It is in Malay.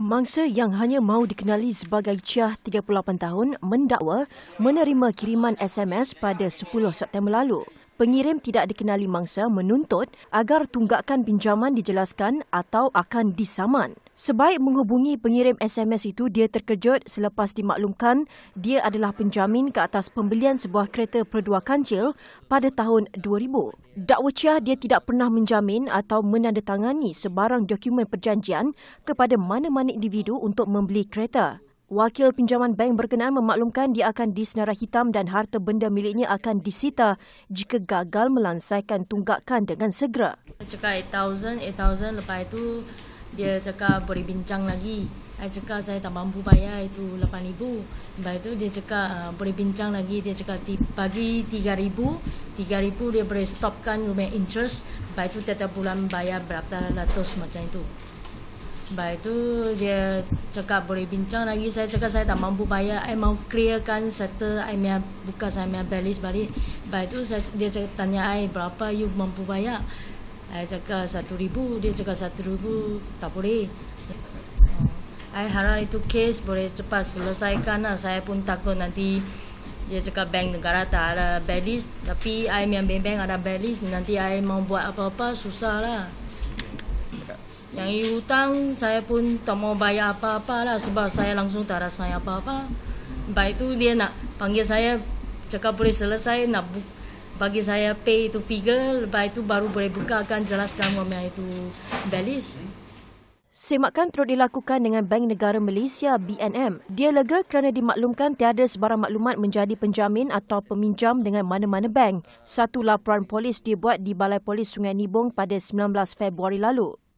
Mangsa yang hanya mahu dikenali sebagai Chiah 38 tahun mendakwa menerima kiriman SMS pada 10 September lalu pengirim tidak dikenali mangsa menuntut agar tunggakan pinjaman dijelaskan atau akan disaman. Sebaik menghubungi pengirim SMS itu, dia terkejut selepas dimaklumkan dia adalah penjamin ke atas pembelian sebuah kereta perdua kancil pada tahun 2000. Dakwa Chia dia tidak pernah menjamin atau menandatangani sebarang dokumen perjanjian kepada mana-mana individu untuk membeli kereta. Wakil pinjaman bank berkenaan memaklumkan dia akan disenarai hitam dan harta benda miliknya akan disita jika gagal melansaikan tunggakan dengan segera. Cakap 8,000, 8,000 lepas itu dia cakap boleh bincang lagi. Saya cakap saya tak mampu bayar itu 8,000. Lepas itu dia cakap boleh bincang lagi. Dia cakap ah, bagi 3,000. 3,000 dia boleh stopkan rumah interest. Lepas itu tiap-tiap bulan bayar berapa ratus macam itu. Baik tu dia cakap boleh bincang lagi Saya cakap saya tak mampu bayar I mau clearkan settle I mea, buka saya punya balis balik Baik tu saya, dia cakap, tanya I berapa you mampu bayar Saya cakap satu ribu Dia cakap satu ribu tak boleh Saya harap itu case boleh cepat selesaikan lah. Saya pun takut nanti dia cakap bank negara tak ada balis, Tapi I yang bank ada balis. Nanti I mau buat apa-apa susah lah yang ia hutang, saya pun tak mau bayar apa-apa lah sebab saya langsung tak rasa apa-apa. Baik itu dia nak panggil saya, cakap boleh selesai, nak bu- bagi saya pay itu figure, Baik itu baru boleh buka akan jelaskan wamiah itu balis. Semakan terus dilakukan dengan Bank Negara Malaysia BNM. Dia lega kerana dimaklumkan tiada sebarang maklumat menjadi penjamin atau peminjam dengan mana-mana bank. Satu laporan polis dibuat di Balai Polis Sungai Nibong pada 19 Februari lalu.